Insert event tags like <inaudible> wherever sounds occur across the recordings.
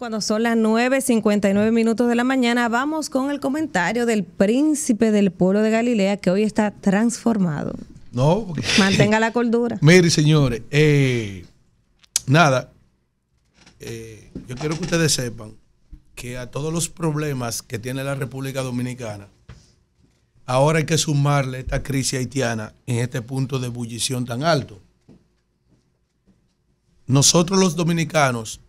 cuando son las 9.59 minutos de la mañana, vamos con el comentario del príncipe del pueblo de Galilea que hoy está transformado. No, mantenga <laughs> la cordura. Mire, señores, eh, nada, eh, yo quiero que ustedes sepan que a todos los problemas que tiene la República Dominicana, ahora hay que sumarle esta crisis haitiana en este punto de ebullición tan alto. Nosotros los dominicanos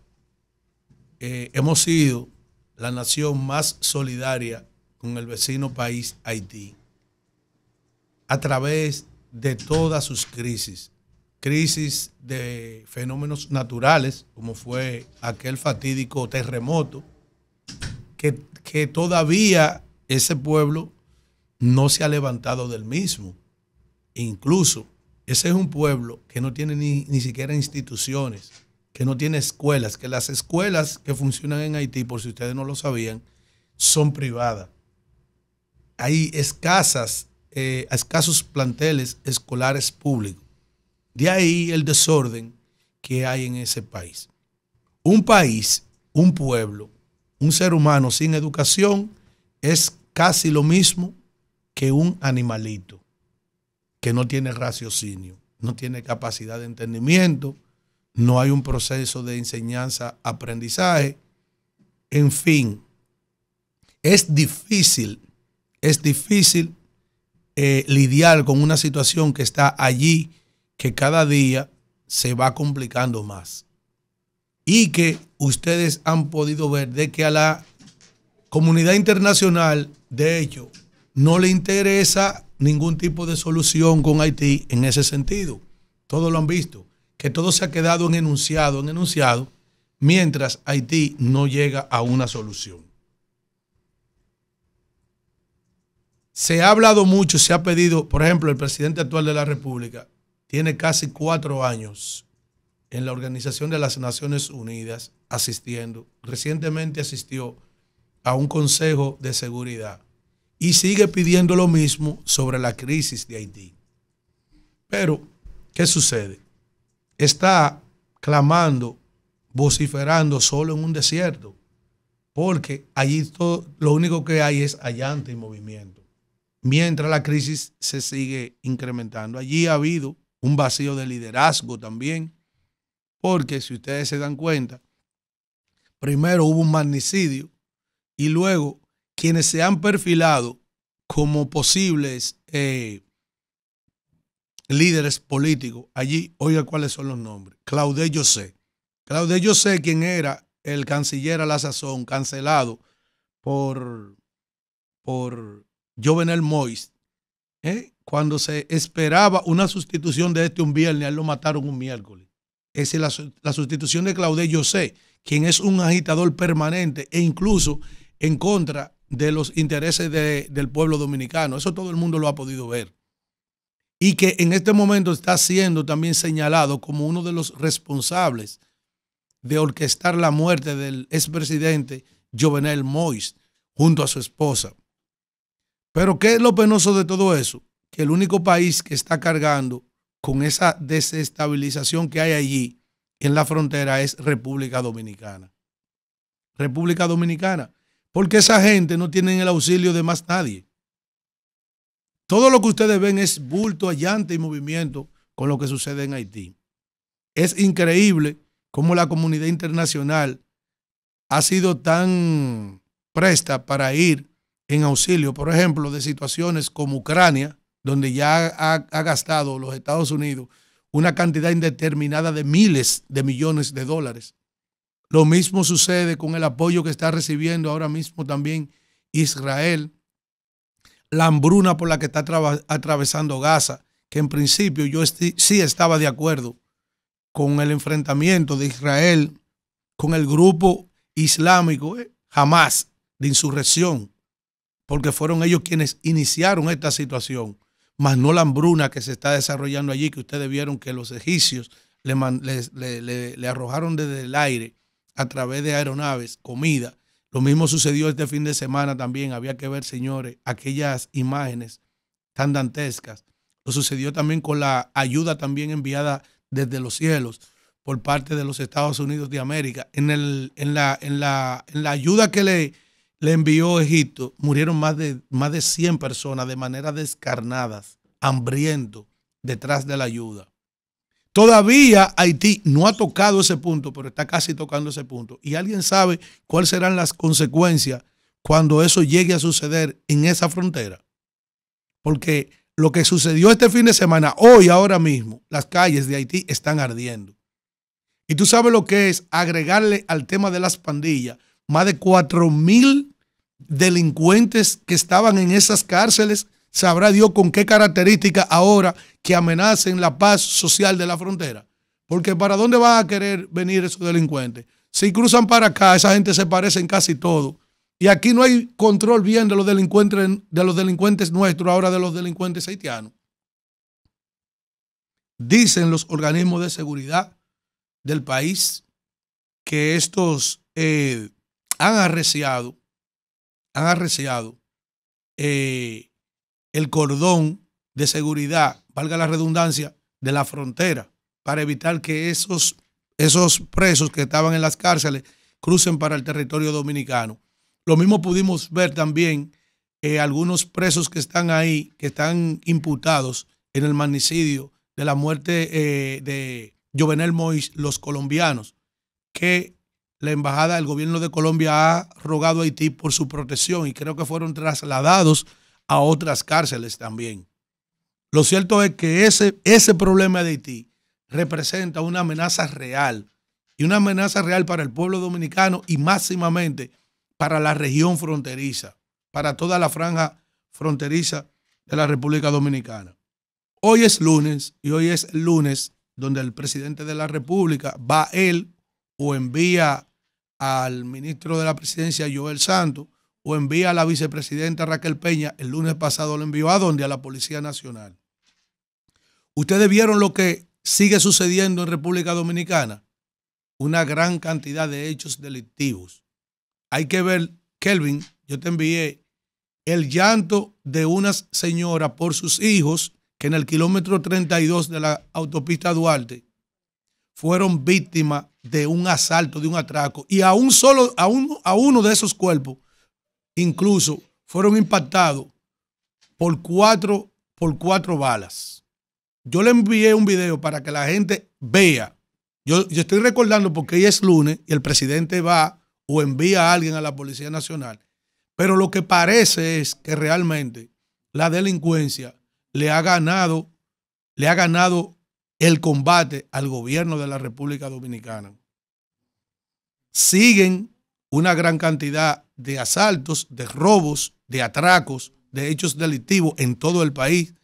eh, hemos sido la nación más solidaria con el vecino país Haití a través de todas sus crisis, crisis de fenómenos naturales, como fue aquel fatídico terremoto, que, todavía ese pueblo no se ha levantado del mismo. Incluso ese es un pueblo que no tiene ni, ni siquiera instituciones que no tiene escuelas, que las escuelas que funcionan en Haití, por si ustedes no lo sabían, son privadas. Hay escasas, eh, escasos planteles escolares públicos. De ahí el desorden que hay en ese país. Un país, un pueblo, un ser humano sin educación es casi lo mismo que un animalito que no tiene raciocinio, no tiene capacidad de entendimiento, no hay un proceso de enseñanza-aprendizaje. En fin, es difícil, es difícil eh, lidiar con una situación que está allí, que cada día se va complicando más. Y que ustedes han podido ver de que a la comunidad internacional, de hecho, no le interesa ningún tipo de solución con Haití en ese sentido. Todos lo han visto que todo se ha quedado en enunciado, en enunciado, mientras Haití no llega a una solución. Se ha hablado mucho, se ha pedido, por ejemplo, el presidente actual de la República tiene casi cuatro años en la Organización de las Naciones Unidas asistiendo. Recientemente asistió a un Consejo de Seguridad y sigue pidiendo lo mismo sobre la crisis de Haití. Pero, ¿qué sucede? está clamando, vociferando solo en un desierto, porque allí todo, lo único que hay es allante y movimiento, mientras la crisis se sigue incrementando. Allí ha habido un vacío de liderazgo también, porque si ustedes se dan cuenta, primero hubo un magnicidio y luego quienes se han perfilado como posibles eh, líderes políticos allí, oiga cuáles son los nombres. Claudel José. Claudel José, quien era el canciller a la sazón, cancelado por, por Jovenel Mois, ¿eh? cuando se esperaba una sustitución de este un viernes, lo mataron un miércoles. Esa es la, la sustitución de Claudel José, quien es un agitador permanente e incluso en contra de los intereses del pueblo dominicano. Eso todo el mundo lo ha podido ver y que en este momento está siendo también señalado como uno de los responsables de orquestar la muerte del expresidente Jovenel Mois junto a su esposa. Pero ¿qué es lo penoso de todo eso? Que el único país que está cargando con esa desestabilización que hay allí en la frontera es República Dominicana. República Dominicana. Porque esa gente no tiene el auxilio de más nadie. Todo lo que ustedes ven es bulto, allante y movimiento con lo que sucede en Haití. Es increíble cómo la comunidad internacional ha sido tan presta para ir en auxilio, por ejemplo, de situaciones como Ucrania, donde ya ha, ha gastado los Estados Unidos una cantidad indeterminada de miles de millones de dólares. Lo mismo sucede con el apoyo que está recibiendo ahora mismo también Israel la hambruna por la que está atravesando Gaza, que en principio yo sí estaba de acuerdo con el enfrentamiento de Israel con el grupo islámico jamás eh, de insurrección, porque fueron ellos quienes iniciaron esta situación, más no la hambruna que se está desarrollando allí, que ustedes vieron que los egipcios le, le arrojaron desde el aire a través de aeronaves comida lo mismo sucedió este fin de semana también. Había que ver, señores, aquellas imágenes tan dantescas. Lo sucedió también con la ayuda también enviada desde los cielos por parte de los Estados Unidos de América. En, el, la, en, la, en la ayuda que le, le envió Egipto, murieron más de, más de 100 personas de manera descarnadas, hambriento, detrás de la ayuda. Todavía Haití no ha tocado ese punto, pero está casi tocando ese punto. Y alguien sabe cuáles serán las consecuencias cuando eso llegue a suceder en esa frontera. Porque lo que sucedió este fin de semana, hoy, ahora mismo, las calles de Haití están ardiendo. Y tú sabes lo que es agregarle al tema de las pandillas más de 4 mil delincuentes que estaban en esas cárceles sabrá Dios con qué características ahora que amenacen la paz social de la frontera. Porque ¿para dónde van a querer venir esos delincuentes? Si cruzan para acá, esa gente se parece en casi todo. Y aquí no hay control bien de los delincuentes, nuestros, ahora de los delincuentes haitianos. Dicen los organismos de seguridad del país que estos eh, han arreciado, han arreciado eh, el cordón de seguridad, valga la redundancia, de la frontera, para evitar que esos, esos presos que estaban en las cárceles crucen para el territorio dominicano. Lo mismo pudimos ver también eh, algunos presos que están ahí, que están imputados en el magnicidio de la muerte eh, de Jovenel Mois, los colombianos, que la embajada del gobierno de Colombia ha rogado a Haití por su protección y creo que fueron trasladados a otras cárceles también. Lo cierto es que ese, ese problema de Haití representa una amenaza real y una amenaza real para el pueblo dominicano y máximamente para la región fronteriza, para toda la franja fronteriza de la República Dominicana. Hoy es lunes y hoy es lunes donde el presidente de la República va él o envía al ministro de la presidencia, Joel Santos, o envía a la vicepresidenta Raquel Peña, el lunes pasado lo envió a donde? A la Policía Nacional. Ustedes vieron lo que sigue sucediendo en República Dominicana. Una gran cantidad de hechos delictivos. Hay que ver, Kelvin, yo te envié el llanto de una señora por sus hijos que en el kilómetro 32 de la autopista Duarte fueron víctimas de un asalto, de un atraco. Y a solo, a, a uno de esos cuerpos incluso fueron impactados por cuatro, por cuatro balas. Yo le envié un video para que la gente vea. Yo, estoy recordando porque hoy es lunes y el presidente va o envía a alguien a la Policía Nacional. Pero lo que parece es que realmente la delincuencia le ha ganado, le ha ganado el combate al gobierno de la República Dominicana. Siguen una gran cantidad de asaltos, de robos, de atracos, de hechos delictivos en todo el país.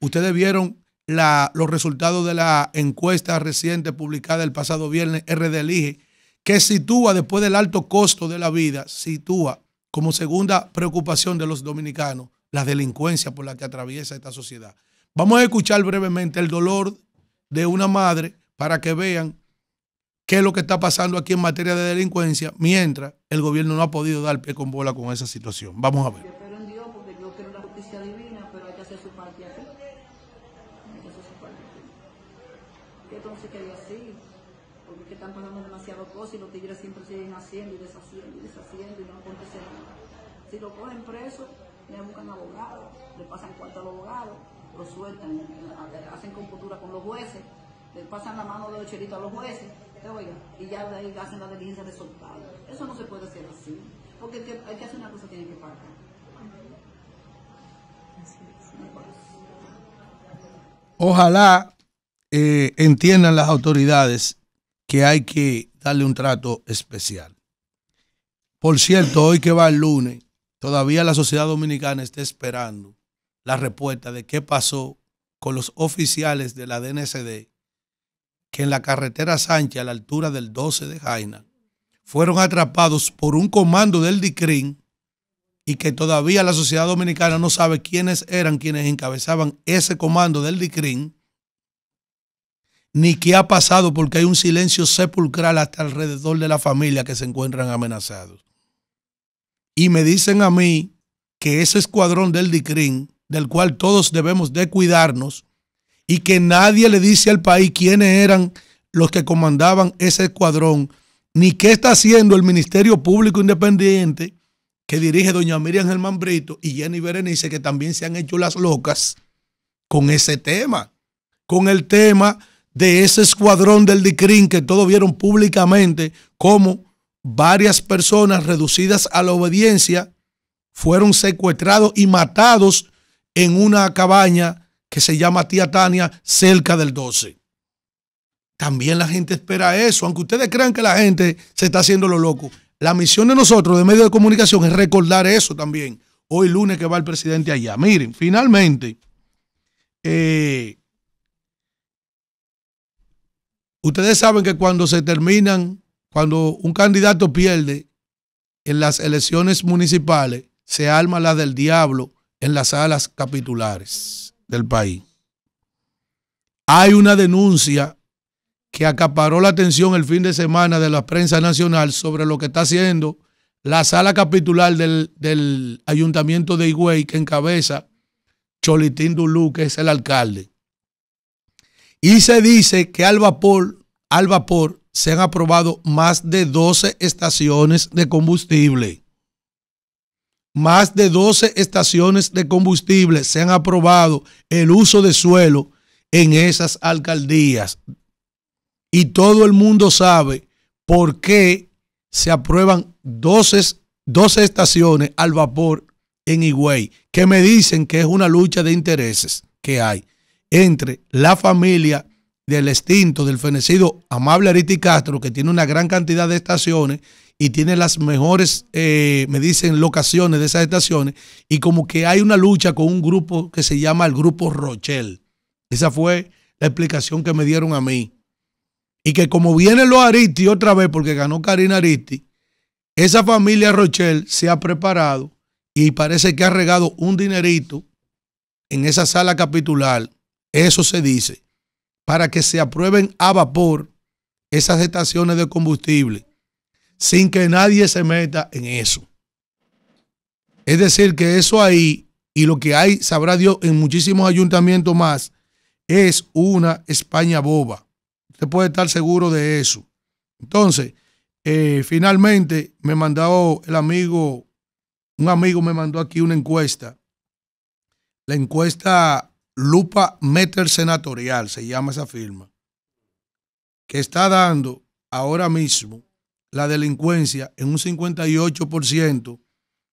Ustedes vieron los resultados de la encuesta reciente publicada el pasado viernes, RD Elige, que sitúa, después del alto costo de la vida, sitúa como segunda preocupación de los dominicanos la delincuencia por la que atraviesa esta sociedad. Vamos a escuchar brevemente el dolor de una madre para que vean qué es lo que está pasando aquí en materia de delincuencia, mientras el gobierno no ha podido dar pie con bola con esa situación. Vamos a ver. Yo en Dios porque yo creo en la justicia divina, pero hay que hacer su parte aquí. Hay que hacer su parte aquí. Entonces quería así, porque están pasando demasiadas cosas y los tigres siempre siguen haciendo y deshaciendo y deshaciendo y no acontece nada. Si lo cogen preso, le buscan abogado, le pasan cuarto al abogado, lo sueltan, hacen computura con los jueces, le pasan la mano de los cheritos a los jueces, y ya de ahí hacen la diligencia soltado eso no se puede hacer así, porque hay que, hacer una cosa tiene que pagar. Ojalá eh, entiendan las autoridades que hay que darle un trato especial. Por cierto, hoy que va el lunes, todavía la sociedad dominicana está esperando la respuesta de qué pasó con los oficiales de la DNCD que en la carretera Sánchez, a la altura del 12 de Jaina, fueron atrapados por un comando del DICRIN y que todavía la sociedad dominicana no sabe quiénes eran quienes encabezaban ese comando del DICRIN, ni qué ha pasado porque hay un silencio sepulcral hasta alrededor de la familia que se encuentran amenazados. Y me dicen a mí que ese escuadrón del DICRIN, del cual todos debemos de cuidarnos, y que nadie le dice al país quiénes eran los que comandaban ese escuadrón, ni qué está haciendo el Ministerio Público Independiente que dirige doña Miriam Germán Brito y Jenny Berenice, que también se han hecho las locas con ese tema, con el tema de ese escuadrón del DICRIN que todos vieron públicamente como varias personas reducidas a la obediencia fueron secuestrados y matados en una cabaña que se llama Tía Tania, cerca del 12. También la gente espera eso, aunque ustedes crean que la gente se está haciendo lo loco. La misión de nosotros, de medios de comunicación, es recordar eso también. Hoy lunes que va el presidente allá. Miren, finalmente, eh, ustedes saben que cuando se terminan, cuando un candidato pierde en las elecciones municipales, se arma la del diablo en las salas capitulares del país. Hay una denuncia que acaparó la atención el fin de semana de la prensa nacional sobre lo que está haciendo la sala capitular del, ayuntamiento de Higüey que encabeza Cholitín Dulú, que es el alcalde. Y se dice que al vapor, al vapor se han aprobado más de 12 estaciones de combustible. Más de 12 estaciones de combustible se han aprobado el uso de suelo en esas alcaldías y todo el mundo sabe por qué se aprueban 12, estaciones al vapor en Higüey, que me dicen que es una lucha de intereses que hay entre la familia del extinto, del fenecido Amable Ariti Castro, que tiene una gran cantidad de estaciones y tiene las mejores, eh, me dicen, locaciones de esas estaciones, y como que hay una lucha con un grupo que se llama el Grupo Rochelle. Esa fue la explicación que me dieron a mí. Y que como vienen los Aristi otra vez, porque ganó Karina Aristi, esa familia Rochelle se ha preparado y parece que ha regado un dinerito en esa sala capitular, eso se dice, para que se aprueben a vapor esas estaciones de combustible, sin que nadie se meta en eso. Es decir, que eso ahí, y lo que hay, sabrá Dios, en muchísimos ayuntamientos más, es una España boba. Usted puede estar seguro de eso. Entonces, eh, finalmente me mandó el amigo, un amigo me mandó aquí una encuesta. La encuesta Lupa Meter Senatorial, se llama esa firma, que está dando ahora mismo la delincuencia en un 58%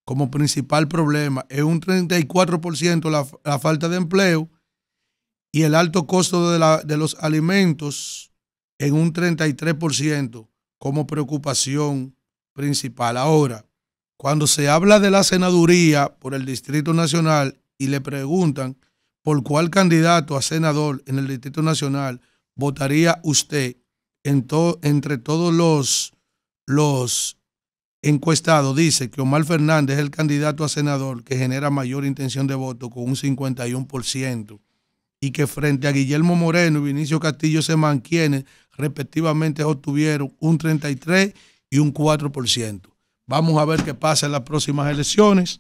como principal problema, en un 34% la, la, falta de empleo y el alto costo de los alimentos en un 33% como preocupación principal. Ahora, cuando se habla de la senaduría por el Distrito Nacional y le preguntan por cuál candidato a senador en el Distrito Nacional votaría usted entre todos los, los dice que Omar Fernández es el candidato a senador que genera mayor intención de voto con un 51% y que frente a Guillermo Moreno y Vinicio Castillo se mantiene respectivamente obtuvieron un 33 y un 4%. Vamos a ver qué pasa en las próximas elecciones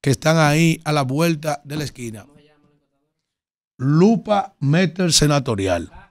que están ahí a la vuelta de la esquina. Lupa Meter Senatorial.